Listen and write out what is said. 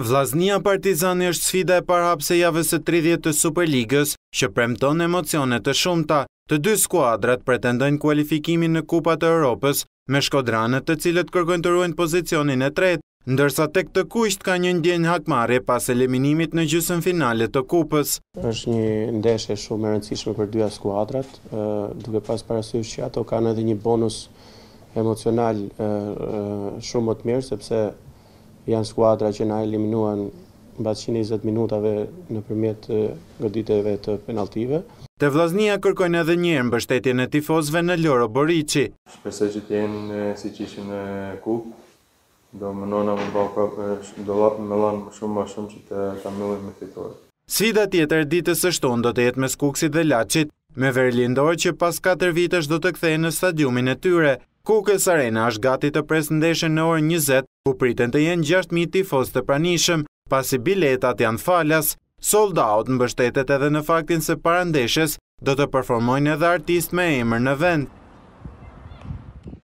Vlaznia Partizani është sfida e parhapse javës së 30 të Superligës, që premton emocione të shumta. Të dy skuadrat pretendojnë kualifikimin në Kupat e Evropës me Shkodranën, të cilët kërkojnë të pozicionin e tretë, ndërsa tek të kusht ka një ndjenjë hakmarrje pas eliminimit në gjysmën finalet të kupës. Është një ndeshje shumë e rëndësishme për dyja skuadrat, duke pas parasysh që ato kanë edhe një bonus emocional shumë më të mirë sepse janë skuadra që na eliminuan në 120 minutave në përmjet gëditeve të penaltive. Të vlaznia kërkojnë edhe njërë në bështetjen e tifozve në Loro Borici. Shpesë që t'jenë si që ishë në kukë, do më nona më bërë, do më lanë më shumë më shumë që të kamilën me fitore. Sfida tjetër ditës së shtonë do të jetë me skuksit dhe lachit, me verlindoj që pas 4 vitës do të kthejë në stadiumin e tyre. Kukës arena është gati të presë ndeshën në orë ku pritën të jenë 6.000 tifos të pranishëm, pasi biletat janë falas, sold out në bështetet edhe në faktin se parandeshes do të performojnë edhe artist me emër në vend.